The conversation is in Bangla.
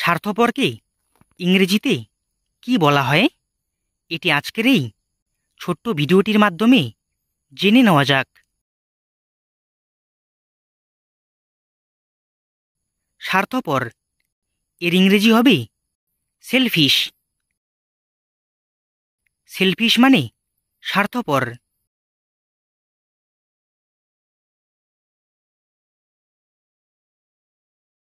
স্বার্থপরকে ইংরেজিতে কি বলা হয় এটি আজকের এই ছোট্ট ভিডিওটির মাধ্যমে জেনে নেওয়া যাক স্বার্থপর এর ইংরেজি হবে সেলফিশ সেলফিশ মানে স্বার্থপর